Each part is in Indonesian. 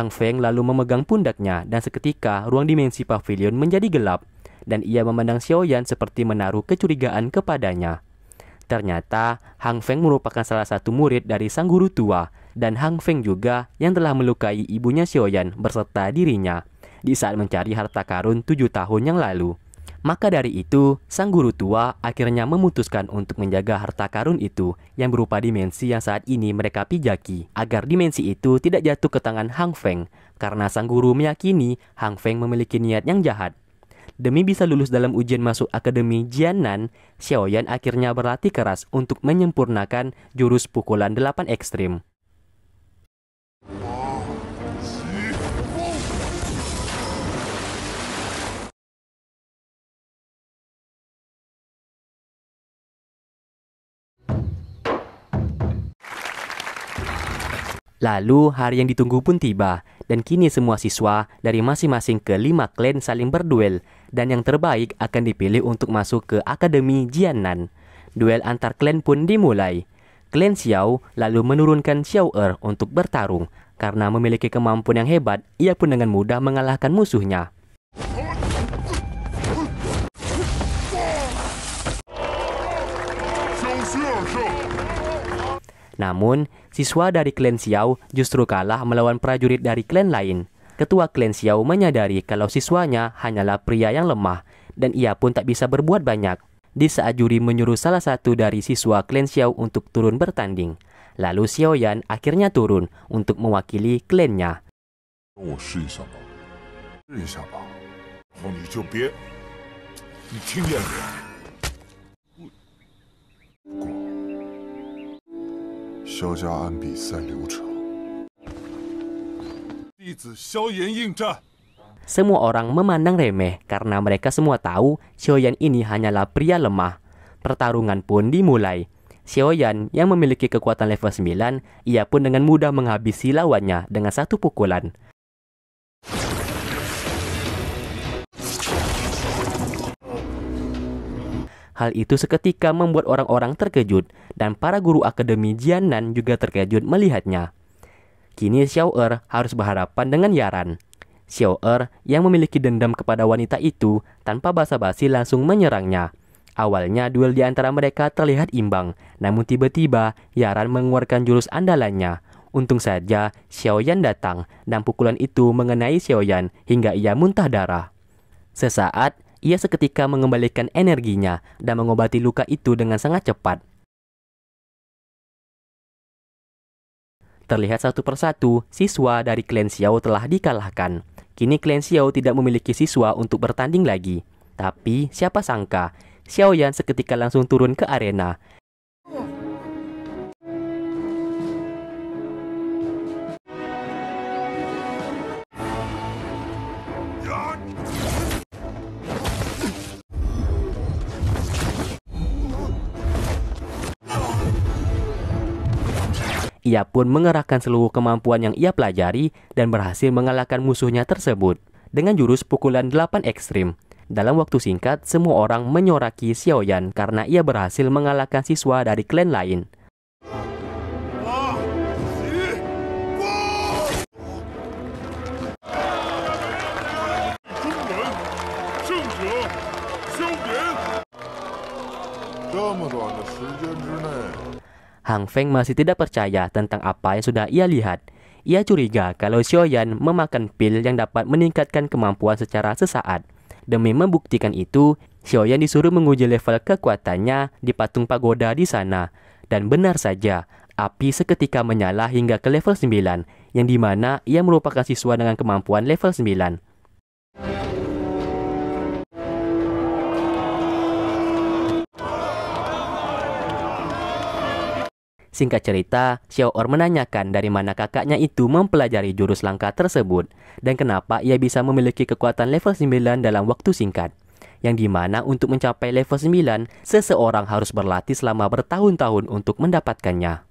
Hang Feng lalu memegang pundaknya dan seketika ruang dimensi pavilion menjadi gelap dan ia memandang Xiao Yan seperti menaruh kecurigaan kepadanya. Ternyata Hang Feng merupakan salah satu murid dari sang guru tua dan Hang Feng juga yang telah melukai ibunya Xiao Yan berserta dirinya di saat mencari harta karun tujuh tahun yang lalu. Maka dari itu, sang guru tua akhirnya memutuskan untuk menjaga harta karun itu yang berupa dimensi yang saat ini mereka pijaki agar dimensi itu tidak jatuh ke tangan Hang Feng karena sang guru meyakini Hang Feng memiliki niat yang jahat. Demi bisa lulus dalam ujian masuk Akademi Jianan, Xiaoyan akhirnya berlatih keras untuk menyempurnakan jurus pukulan delapan ekstrim. Lalu hari yang ditunggu pun tiba, dan kini semua siswa dari masing-masing kelima klan saling berduel, dan yang terbaik akan dipilih untuk masuk ke Akademi Jiannan. Duel antar klan pun dimulai. Klan Xiao lalu menurunkan Xiao Er untuk bertarung, karena memiliki kemampuan yang hebat, ia pun dengan mudah mengalahkan musuhnya. Namun, siswa dari klan Xiao justru kalah melawan prajurit dari klan lain. Ketua klan Xiao menyadari kalau siswanya hanyalah pria yang lemah dan ia pun tak bisa berbuat banyak. Di saat juri menyuruh salah satu dari siswa klan Xiao untuk turun bertanding. Lalu Xiao Yan akhirnya turun untuk mewakili klannya. Oh, semua orang memandang remeh karena mereka semua tahu Xiao Yan ini hanyalah pria lemah. Pertarungan pun dimulai. Xiao Yan yang memiliki kekuatan level 9, ia pun dengan mudah menghabisi lawannya dengan satu pukulan. Hal itu seketika membuat orang-orang terkejut dan para guru akademi Jianan juga terkejut melihatnya. Kini Xiao Er harus berhadapan dengan Yaran. Xiao Er yang memiliki dendam kepada wanita itu tanpa basa-basi langsung menyerangnya. Awalnya duel di antara mereka terlihat imbang, namun tiba-tiba Yaran mengeluarkan jurus andalannya. Untung saja Xiao Yan datang dan pukulan itu mengenai Xiao Yan hingga ia muntah darah. Sesaat, ia seketika mengembalikan energinya dan mengobati luka itu dengan sangat cepat. Terlihat satu persatu, siswa dari klan Xiao telah dikalahkan. Kini klan Xiao tidak memiliki siswa untuk bertanding lagi. Tapi siapa sangka, Xiao Yan seketika langsung turun ke arena. Ia pun mengerahkan seluruh kemampuan yang ia pelajari dan berhasil mengalahkan musuhnya tersebut dengan jurus pukulan 8 ekstrim. Dalam waktu singkat, semua orang menyoraki Xiao Yan karena ia berhasil mengalahkan siswa dari klan lain. Hang Feng masih tidak percaya tentang apa yang sudah ia lihat. Ia curiga kalau Xiao Yan memakan pil yang dapat meningkatkan kemampuan secara sesaat. Demi membuktikan itu, Xiao Yan disuruh menguji level kekuatannya di patung pagoda di sana. Dan benar saja, api seketika menyala hingga ke level 9, yang dimana ia merupakan siswa dengan kemampuan level 9. Singkat cerita, Xiao Er menanyakan dari mana kakaknya itu mempelajari jurus langka tersebut dan kenapa ia bisa memiliki kekuatan level 9 dalam waktu singkat. Yang dimana untuk mencapai level 9, seseorang harus berlatih selama bertahun-tahun untuk mendapatkannya.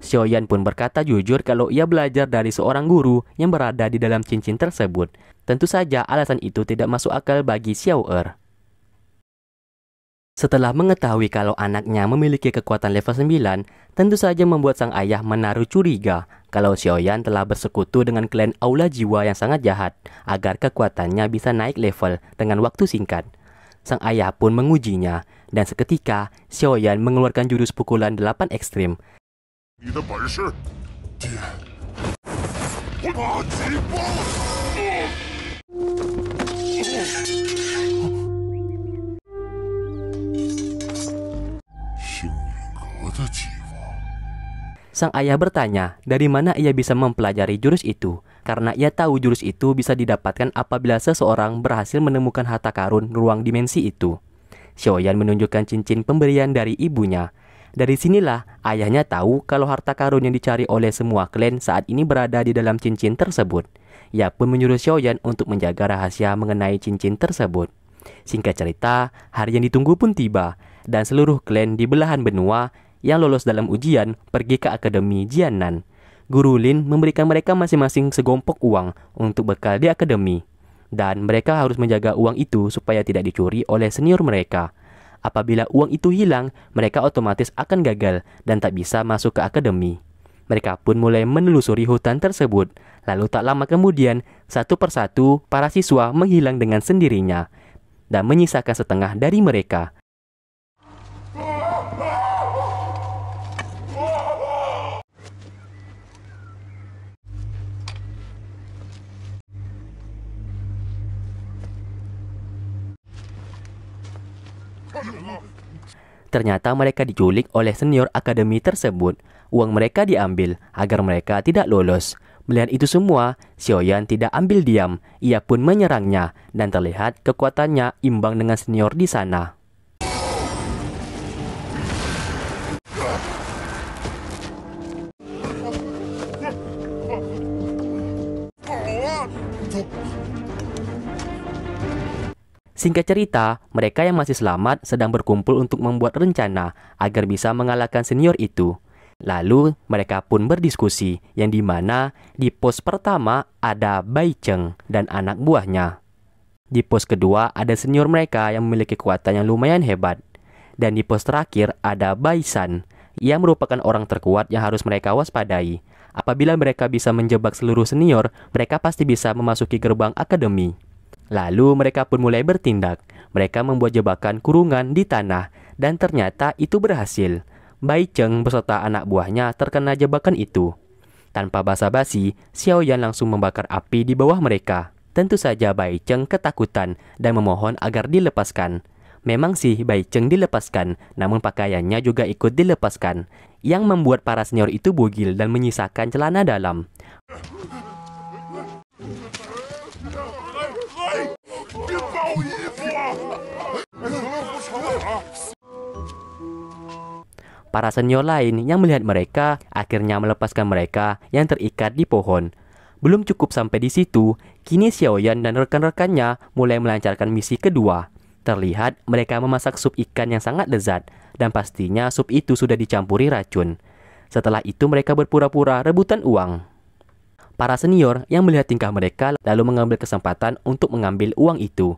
Xiao Yan pun berkata jujur kalau ia belajar dari seorang guru yang berada di dalam cincin tersebut. Tentu saja alasan itu tidak masuk akal bagi Xiao Er. Setelah mengetahui kalau anaknya memiliki kekuatan level 9, tentu saja membuat sang ayah menaruh curiga kalau Xiaoyan telah bersekutu dengan klan Aula Jiwa yang sangat jahat agar kekuatannya bisa naik level dengan waktu singkat. Sang ayah pun mengujinya dan seketika Xiaoyan mengeluarkan jurus pukulan 8 ekstrim. Sang ayah bertanya dari mana ia bisa mempelajari jurus itu, karena ia tahu jurus itu bisa didapatkan apabila seseorang berhasil menemukan harta karun ruang dimensi itu. Xiaoyan menunjukkan cincin pemberian dari ibunya. Dari sinilah ayahnya tahu kalau harta karun yang dicari oleh semua klan saat ini berada di dalam cincin tersebut. Ia pun menyuruh Xiaoyan untuk menjaga rahasia mengenai cincin tersebut. Singkat cerita, hari yang ditunggu pun tiba, dan seluruh klan di belahan benua yang lolos dalam ujian pergi ke Akademi Jianan. Guru Lin memberikan mereka masing-masing segompok uang untuk bekal di akademi. Dan mereka harus menjaga uang itu supaya tidak dicuri oleh senior mereka. Apabila uang itu hilang, mereka otomatis akan gagal dan tak bisa masuk ke akademi. Mereka pun mulai menelusuri hutan tersebut. Lalu tak lama kemudian, satu persatu para siswa menghilang dengan sendirinya dan menyisakan setengah dari mereka. Ternyata mereka diculik oleh senior akademi tersebut. Uang mereka diambil agar mereka tidak lolos. Melihat itu semua, Xiaoyan tidak ambil diam. Ia pun menyerangnya dan terlihat kekuatannya imbang dengan senior di sana. Singkat cerita, mereka yang masih selamat sedang berkumpul untuk membuat rencana agar bisa mengalahkan senior itu. Lalu mereka pun berdiskusi yang mana di pos pertama ada Bai Cheng dan anak buahnya. Di pos kedua ada senior mereka yang memiliki kekuatan yang lumayan hebat. Dan di pos terakhir ada Bai San. yang merupakan orang terkuat yang harus mereka waspadai. Apabila mereka bisa menjebak seluruh senior, mereka pasti bisa memasuki gerbang akademi. Lalu mereka pun mulai bertindak. Mereka membuat jebakan kurungan di tanah dan ternyata itu berhasil. Bai Cheng beserta anak buahnya terkena jebakan itu. Tanpa basa-basi, Xiao Yan langsung membakar api di bawah mereka. Tentu saja Bai Cheng ketakutan dan memohon agar dilepaskan. Memang sih Bai Cheng dilepaskan, namun pakaiannya juga ikut dilepaskan. Yang membuat para senior itu bugil dan menyisakan celana dalam. para senior lain yang melihat mereka akhirnya melepaskan mereka yang terikat di pohon. Belum cukup sampai di situ, kini Xiaoyan dan rekan-rekannya mulai melancarkan misi kedua. Terlihat mereka memasak sup ikan yang sangat lezat, dan pastinya sup itu sudah dicampuri racun. Setelah itu mereka berpura-pura rebutan uang. Para senior yang melihat tingkah mereka lalu mengambil kesempatan untuk mengambil uang itu.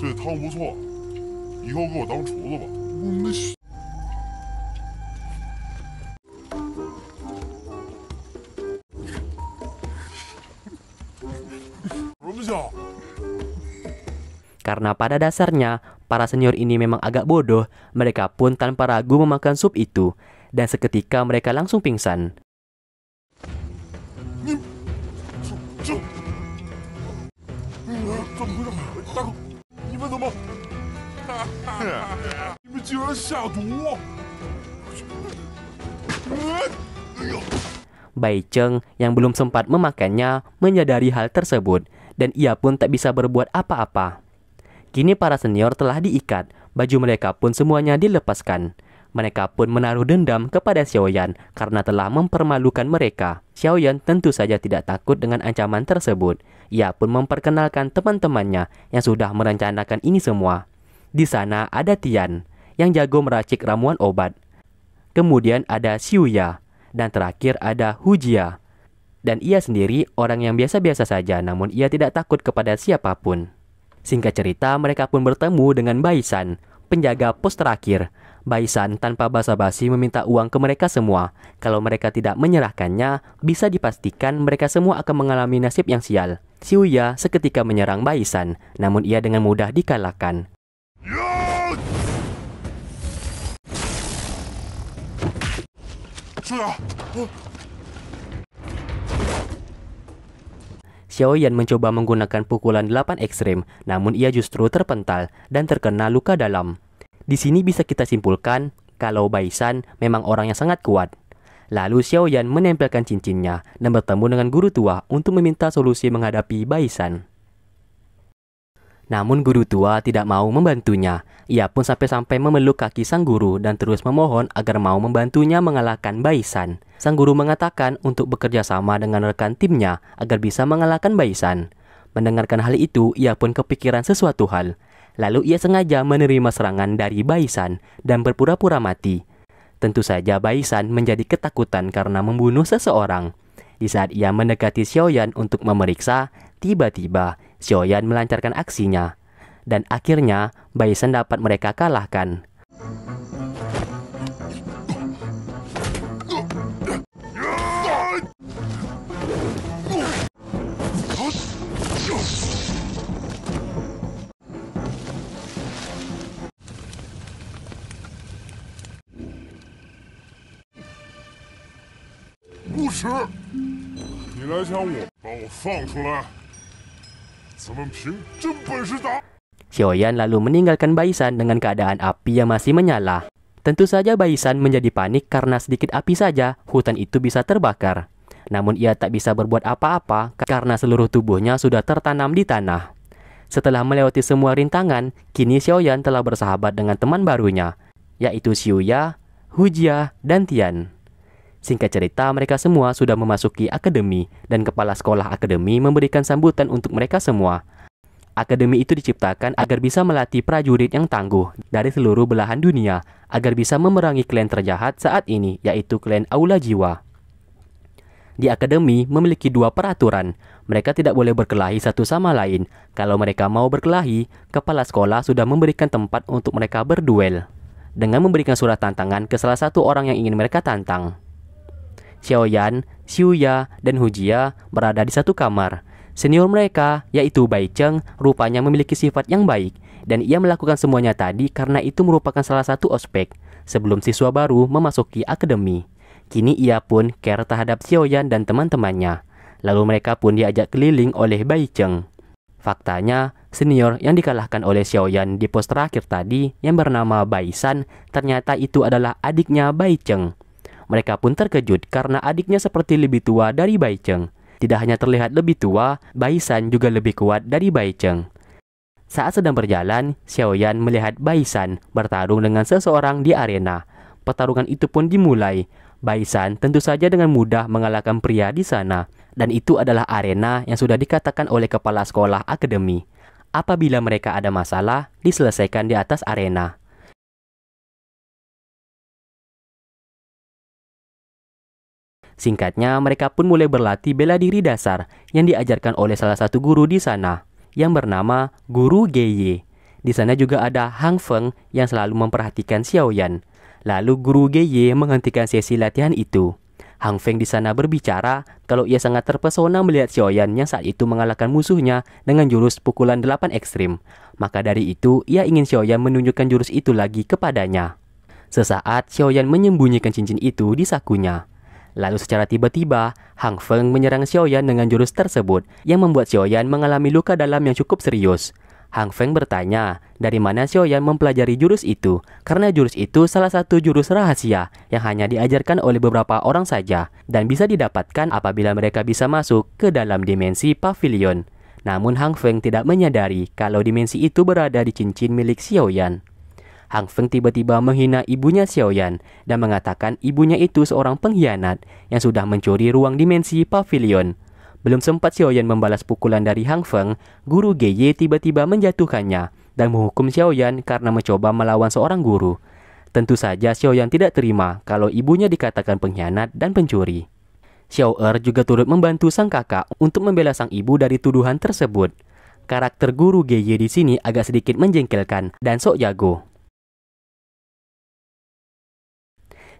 Eh, karena pada dasarnya, para senior ini memang agak bodoh, mereka pun tanpa ragu memakan sup itu, dan seketika mereka langsung pingsan. Bai Cheng yang belum sempat memakannya menyadari hal tersebut dan ia pun tak bisa berbuat apa-apa. Kini para senior telah diikat, baju mereka pun semuanya dilepaskan. Mereka pun menaruh dendam kepada Xiao Yan karena telah mempermalukan mereka. Xiao Yan tentu saja tidak takut dengan ancaman tersebut. Ia pun memperkenalkan teman-temannya yang sudah merencanakan ini semua. Di sana ada Tian yang jago meracik ramuan obat. Kemudian ada Xiuya dan terakhir ada Hujia. Dan ia sendiri orang yang biasa-biasa saja namun ia tidak takut kepada siapapun. Singkat cerita, mereka pun bertemu dengan Baisan, penjaga pos terakhir. Baisan tanpa basa-basi meminta uang ke mereka semua. Kalau mereka tidak menyerahkannya, bisa dipastikan mereka semua akan mengalami nasib yang sial. Siuya seketika menyerang Baisan, namun ia dengan mudah dikalahkan. Xiao Yan mencoba menggunakan pukulan 8 ekstrim, namun ia justru terpental dan terkena luka dalam. Di sini bisa kita simpulkan kalau Baisan memang orang yang sangat kuat. Lalu Xiao Yan menempelkan cincinnya dan bertemu dengan guru tua untuk meminta solusi menghadapi Baisan. Namun guru tua tidak mau membantunya. Ia pun sampai-sampai memeluk kaki sang guru dan terus memohon agar mau membantunya mengalahkan Baisan. Sang guru mengatakan untuk bekerja sama dengan rekan timnya agar bisa mengalahkan Baisan. Mendengarkan hal itu, ia pun kepikiran sesuatu hal. Lalu ia sengaja menerima serangan dari Baisan dan berpura-pura mati. Tentu saja Baisan menjadi ketakutan karena membunuh seseorang. Di saat ia mendekati Xiaoyan untuk memeriksa, tiba-tiba Xiaoyan melancarkan aksinya, dan akhirnya Bison dapat mereka kalahkan. Sure. 你来抢我，把我放出来！Xiaoyan lalu meninggalkan Baisan dengan keadaan api yang masih menyala. Tentu saja Baisan menjadi panik karena sedikit api saja hutan itu bisa terbakar. Namun ia tak bisa berbuat apa-apa karena seluruh tubuhnya sudah tertanam di tanah. Setelah melewati semua rintangan, kini Xiaoyan telah bersahabat dengan teman barunya, yaitu Xiuya, Hujia, dan Tian. Singkat cerita, mereka semua sudah memasuki akademi dan kepala sekolah akademi memberikan sambutan untuk mereka semua. Akademi itu diciptakan agar bisa melatih prajurit yang tangguh dari seluruh belahan dunia agar bisa memerangi klan terjahat saat ini yaitu klan Aula Jiwa. Di akademi memiliki dua peraturan. Mereka tidak boleh berkelahi satu sama lain. Kalau mereka mau berkelahi, kepala sekolah sudah memberikan tempat untuk mereka berduel dengan memberikan surat tantangan ke salah satu orang yang ingin mereka tantang. Xiaoyan, Xiuya, dan Hujia berada di satu kamar. Senior mereka, yaitu Bai Cheng, rupanya memiliki sifat yang baik, dan ia melakukan semuanya tadi karena itu merupakan salah satu ospek sebelum siswa baru memasuki akademi. Kini ia pun care terhadap Xiaoyan dan teman-temannya. Lalu mereka pun diajak keliling oleh Bai Cheng. Faktanya, senior yang dikalahkan oleh Xiaoyan di pos terakhir tadi yang bernama Bai San ternyata itu adalah adiknya Bai Cheng. Mereka pun terkejut karena adiknya seperti lebih tua dari Bai Cheng. Tidak hanya terlihat lebih tua, Bai San juga lebih kuat dari Bai Cheng. Saat sedang berjalan, Xiao Yan melihat Bai San bertarung dengan seseorang di arena. Pertarungan itu pun dimulai. Bai San tentu saja dengan mudah mengalahkan pria di sana. Dan itu adalah arena yang sudah dikatakan oleh kepala sekolah akademi. Apabila mereka ada masalah, diselesaikan di atas arena. Singkatnya, mereka pun mulai berlatih bela diri dasar yang diajarkan oleh salah satu guru di sana yang bernama Guru Geye. Di sana juga ada Hang Feng yang selalu memperhatikan Xiaoyan. Lalu Guru Geye menghentikan sesi latihan itu. Hang Feng di sana berbicara kalau ia sangat terpesona melihat Xiaoyan yang saat itu mengalahkan musuhnya dengan jurus pukulan delapan ekstrim. Maka dari itu, ia ingin Xiaoyan menunjukkan jurus itu lagi kepadanya. Sesaat, Xiaoyan menyembunyikan cincin itu di sakunya. Lalu secara tiba-tiba, Hang Feng menyerang Xiao Yan dengan jurus tersebut yang membuat Xiao Yan mengalami luka dalam yang cukup serius. Hang Feng bertanya, dari mana Xiao Yan mempelajari jurus itu? Karena jurus itu salah satu jurus rahasia yang hanya diajarkan oleh beberapa orang saja dan bisa didapatkan apabila mereka bisa masuk ke dalam dimensi pavilion. Namun Hang Feng tidak menyadari kalau dimensi itu berada di cincin milik Xiao Yan. Hang Feng tiba-tiba menghina ibunya Xiao Yan dan mengatakan ibunya itu seorang pengkhianat yang sudah mencuri ruang dimensi pavilion. Belum sempat Xiao Yan membalas pukulan dari Hang Feng, guru Geye tiba-tiba menjatuhkannya dan menghukum Xiao Yan karena mencoba melawan seorang guru. Tentu saja Xiao Yan tidak terima kalau ibunya dikatakan pengkhianat dan pencuri. Xiao Er juga turut membantu sang kakak untuk membela sang ibu dari tuduhan tersebut. Karakter guru Geye di sini agak sedikit menjengkelkan dan sok jago.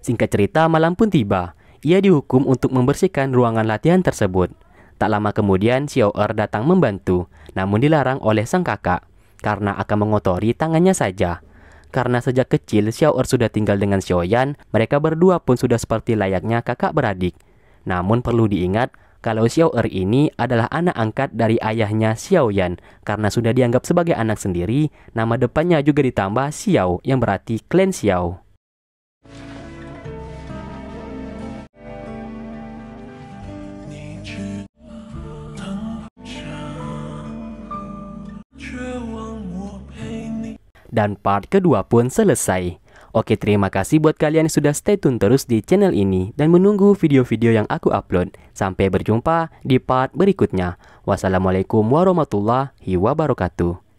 Singkat cerita, malam pun tiba. Ia dihukum untuk membersihkan ruangan latihan tersebut. Tak lama kemudian, Xiao Er datang membantu, namun dilarang oleh sang kakak karena akan mengotori tangannya saja. Karena sejak kecil Xiao Er sudah tinggal dengan Xiao Yan, mereka berdua pun sudah seperti layaknya kakak beradik. Namun perlu diingat kalau Xiao Er ini adalah anak angkat dari ayahnya Xiao Yan karena sudah dianggap sebagai anak sendiri, nama depannya juga ditambah Xiao yang berarti klan Xiao. dan part kedua pun selesai. Oke terima kasih buat kalian yang sudah stay tune terus di channel ini dan menunggu video-video yang aku upload. Sampai berjumpa di part berikutnya. Wassalamualaikum warahmatullahi wabarakatuh.